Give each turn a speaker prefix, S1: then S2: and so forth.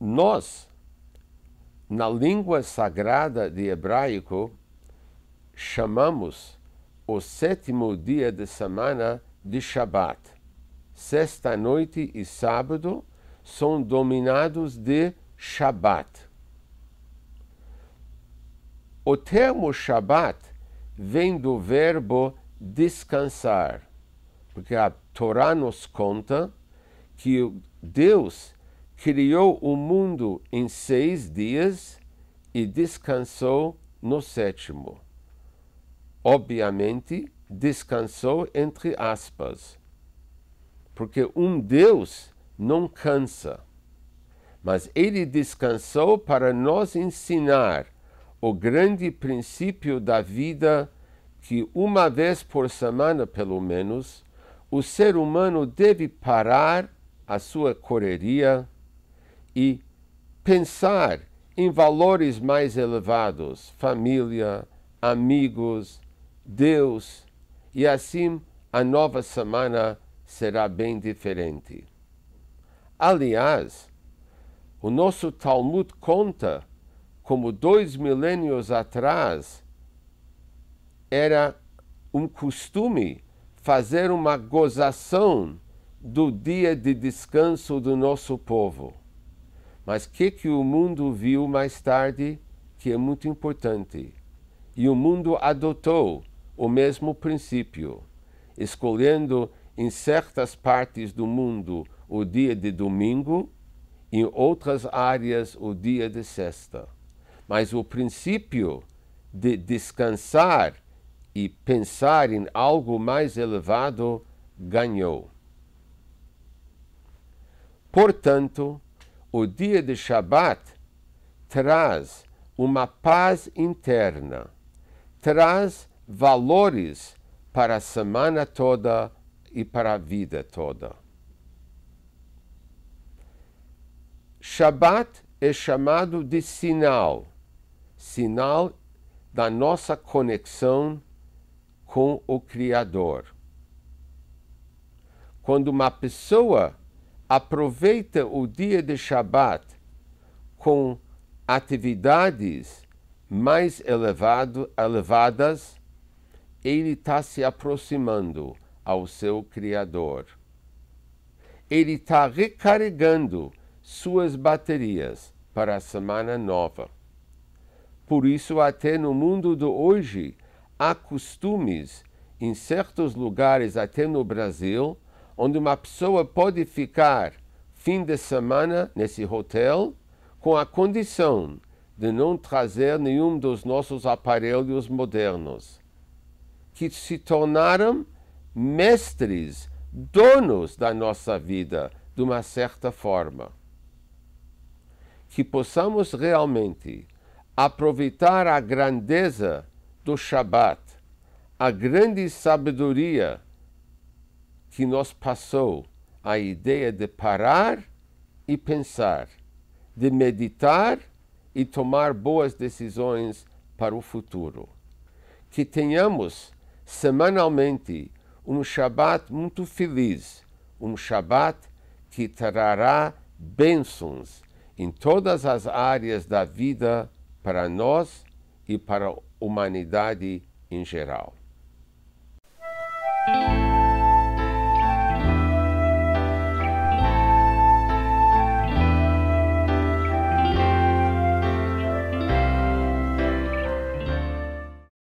S1: Nós, na língua sagrada de hebraico, chamamos o sétimo dia de semana de Shabat. Sexta noite e sábado são dominados de Shabat. O termo Shabat vem do verbo descansar, porque a Torá nos conta que Deus criou o mundo em seis dias e descansou no sétimo. Obviamente, descansou entre aspas, porque um Deus não cansa, mas ele descansou para nos ensinar o grande princípio da vida que, uma vez por semana pelo menos, o ser humano deve parar a sua correria e pensar em valores mais elevados família, amigos, Deus e assim a nova semana será bem diferente. Aliás, o nosso Talmud conta como dois milênios atrás, era um costume fazer uma gozação do dia de descanso do nosso povo. Mas o que, que o mundo viu mais tarde, que é muito importante? E o mundo adotou o mesmo princípio, escolhendo em certas partes do mundo o dia de domingo, em outras áreas o dia de sexta. Mas o princípio de descansar e pensar em algo mais elevado ganhou. Portanto, o dia de Shabat traz uma paz interna, traz valores para a semana toda e para a vida toda. Shabat é chamado de sinal sinal da nossa conexão com o Criador. Quando uma pessoa aproveita o dia de Shabat com atividades mais elevado, elevadas, ele está se aproximando ao seu Criador. Ele está recarregando suas baterias para a semana nova. Por isso, até no mundo de hoje, há costumes em certos lugares, até no Brasil, onde uma pessoa pode ficar fim de semana nesse hotel com a condição de não trazer nenhum dos nossos aparelhos modernos, que se tornaram mestres, donos da nossa vida, de uma certa forma. Que possamos realmente aproveitar a grandeza do Shabat, a grande sabedoria que nos passou a ideia de parar e pensar, de meditar e tomar boas decisões para o futuro. Que tenhamos semanalmente um Shabat muito feliz, um Shabat que trará bênçãos em todas as áreas da vida para nós e para a humanidade em geral.